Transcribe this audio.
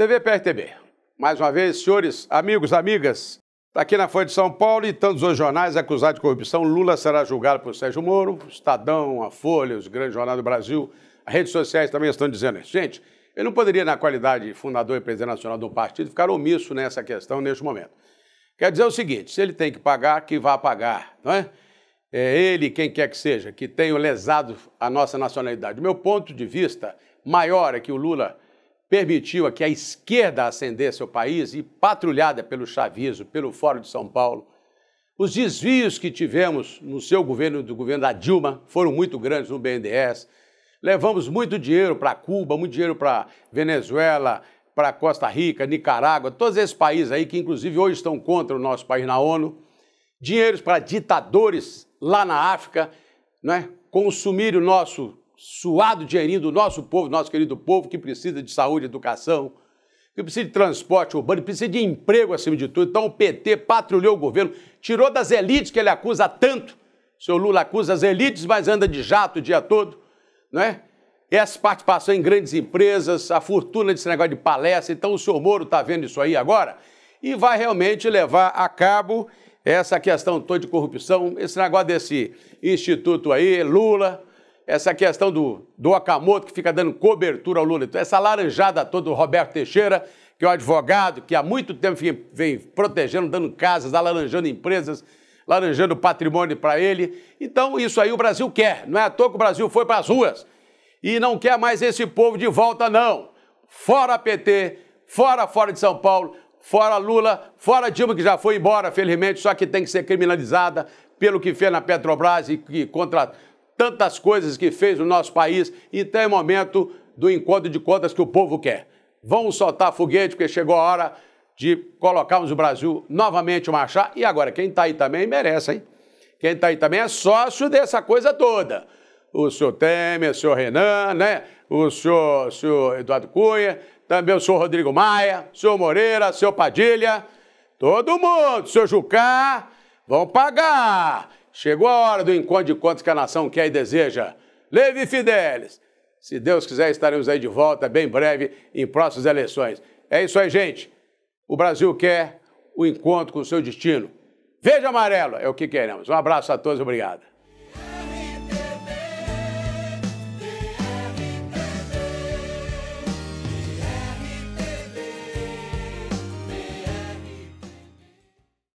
TV PRTB. Mais uma vez, senhores, amigos, amigas, está aqui na Folha de São Paulo e tantos outros jornais acusados de corrupção. Lula será julgado por Sérgio Moro, Estadão, a Folha, os grandes jornais do Brasil, as redes sociais também estão dizendo isso. Gente, eu não poderia, na qualidade de fundador e presidente nacional do partido, ficar omisso nessa questão neste momento. Quer dizer o seguinte: se ele tem que pagar, que vá pagar, não é? É ele, quem quer que seja, que tenha lesado a nossa nacionalidade. O meu ponto de vista maior é que o Lula permitiu a que a esquerda ascendesse o país e patrulhada pelo chavismo, pelo Fórum de São Paulo. Os desvios que tivemos no seu governo, do governo da Dilma, foram muito grandes no BNDES. Levamos muito dinheiro para Cuba, muito dinheiro para Venezuela, para Costa Rica, Nicarágua, todos esses países aí que, inclusive, hoje estão contra o nosso país na ONU. Dinheiros para ditadores lá na África, né? consumir o nosso suado dinheirinho do nosso povo, nosso querido povo que precisa de saúde, educação, que precisa de transporte urbano, precisa de emprego acima de tudo. Então o PT patrulhou o governo, tirou das elites que ele acusa tanto. O senhor Lula acusa as elites, mas anda de jato o dia todo, não é? Essa participação em grandes empresas, a fortuna desse negócio de palestra. Então o senhor Moro está vendo isso aí agora e vai realmente levar a cabo essa questão toda de corrupção, esse negócio desse instituto aí, Lula, essa é questão do, do Okamoto, que fica dando cobertura ao Lula, então, essa laranjada toda do Roberto Teixeira, que é um advogado que há muito tempo vem, vem protegendo, dando casas, alaranjando empresas, laranjando patrimônio para ele. Então, isso aí o Brasil quer. Não é à toa que o Brasil foi para as ruas e não quer mais esse povo de volta, não. Fora PT, fora fora de São Paulo, fora Lula, fora Dilma, que já foi embora, felizmente, só que tem que ser criminalizada pelo que fez na Petrobras e que contra tantas coisas que fez o nosso país e tem momento do encontro de contas que o povo quer. Vamos soltar foguete, porque chegou a hora de colocarmos o Brasil novamente marchar. E agora, quem está aí também merece, hein? Quem está aí também é sócio dessa coisa toda. O senhor Temer, o senhor Renan, né? O senhor, o senhor Eduardo Cunha, também o senhor Rodrigo Maia, o senhor Moreira, o senhor Padilha, todo mundo, o senhor Jucá, vão pagar. Chegou a hora do encontro de contas que a nação quer e deseja. Leve Fidelis! Se Deus quiser, estaremos aí de volta bem breve em próximas eleições. É isso aí, gente. O Brasil quer o encontro com o seu destino. Veja amarelo, é o que queremos. Um abraço a todos, obrigado.